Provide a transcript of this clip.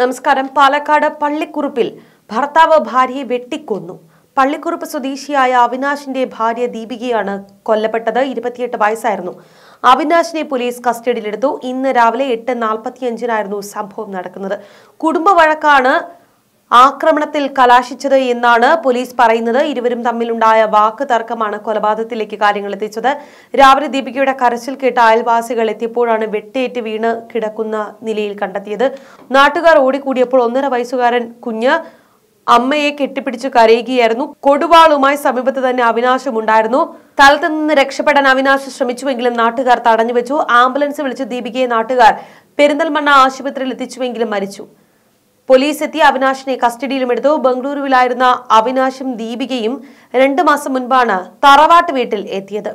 നമസ്കാരം പാലക്കാട് പള്ളിക്കുറുപ്പിൽ ഭർത്താവ് ഭാര്യയെ വെട്ടിക്കൊന്നു പള്ളിക്കുറുപ്പ് സ്വദേശിയായ അവിനാശിന്റെ ഭാര്യ ദീപികയാണ് കൊല്ലപ്പെട്ടത് ഇരുപത്തിയെട്ട് വയസ്സായിരുന്നു അവിനാശിനെ പോലീസ് കസ്റ്റഡിയിലെടുത്തു ഇന്ന് രാവിലെ എട്ട് നാൽപ്പത്തിയഞ്ചിനായിരുന്നു സംഭവം നടക്കുന്നത് കുടുംബ വഴക്കാണ് ആക്രമണത്തിൽ കലാശിച്ചത് എന്നാണ് പോലീസ് പറയുന്നത് ഇരുവരും തമ്മിലുണ്ടായ വാക്ക് തർക്കമാണ് കൊലപാതകത്തിലേക്ക് കാര്യങ്ങൾ എത്തിച്ചത് രാവിലെ ദീപികയുടെ കരച്ചിൽ കേട്ട അയൽവാസികൾ എത്തിയപ്പോഴാണ് വെട്ടേറ്റ് വീണ് കിടക്കുന്ന നിലയിൽ കണ്ടെത്തിയത് നാട്ടുകാർ ഓടിക്കൂടിയപ്പോൾ ഒന്നര വയസ്സുകാരൻ കുഞ്ഞ് അമ്മയെ കെട്ടിപ്പിടിച്ച് കരയുകയായിരുന്നു കൊടുവാളുമായി സമീപത്ത് തന്നെ അവിനാശമുണ്ടായിരുന്നു സ്ഥലത്ത് നിന്ന് രക്ഷപ്പെടാൻ അവിനാശം ശ്രമിച്ചുവെങ്കിലും നാട്ടുകാർ തടഞ്ഞുവെച്ചു ആംബുലൻസ് വിളിച്ച് ദീപികയെ നാട്ടുകാർ പെരിന്തൽമണ്ണ ആശുപത്രിയിൽ എത്തിച്ചുവെങ്കിലും മരിച്ചു പോലീസ് എത്തി അവിനാശിനെ കസ്റ്റഡിയിലുമെടുത്തു ബംഗളൂരുവിലായിരുന്ന അവിനാശും ദീപികയും രണ്ടു മാസം മുൻപാണ് തറവാട്ട് വീട്ടിൽ എത്തിയത്